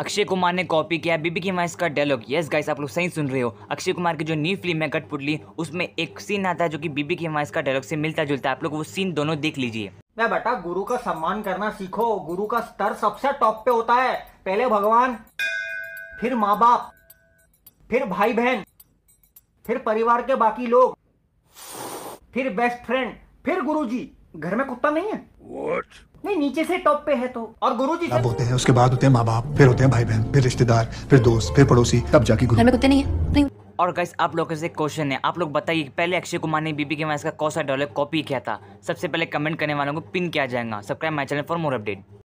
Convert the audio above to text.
अक्षय कुमार ने कॉपी किया बीबी की माइस का डायलॉग यस गाइस आप लोग सही सुन रहे हो अक्षय कुमार की जो न्यू फिल्म है कटपुटली उसमें एक सीन आता है जो कि बीबी की माइस का डायलॉग से मिलता जुलता है आप लोग वो सीन दोनों देख लीजिए मैं बेटा गुरु का सम्मान करना सीखो गुरु का स्तर सबसे टॉप पे होता है पहले भगवान फिर माँ बाप फिर भाई बहन फिर परिवार के बाकी लोग फिर बेस्ट फ्रेंड फिर गुरुजी घर में कुत्ता नहीं है What? नहीं नीचे से टॉप पे है तो और गुरु जी होते हैं उसके बाद होते हैं माँ बाप फिर होते हैं भाई बहन फिर रिश्तेदार फिर दोस्त फिर पड़ोसी तब जाके गुरु कुत्ते नहीं है नहीं। और गाइस आप लोगों से क्वेश्चन है आप लोग बताइए पहले अक्षय कुमार ने बीबी के मैं का कौन सा डॉलर कॉपी किया था सबसे पहले कमेंट करने वालों को पिन किया जाएगा subscribe my channel for more update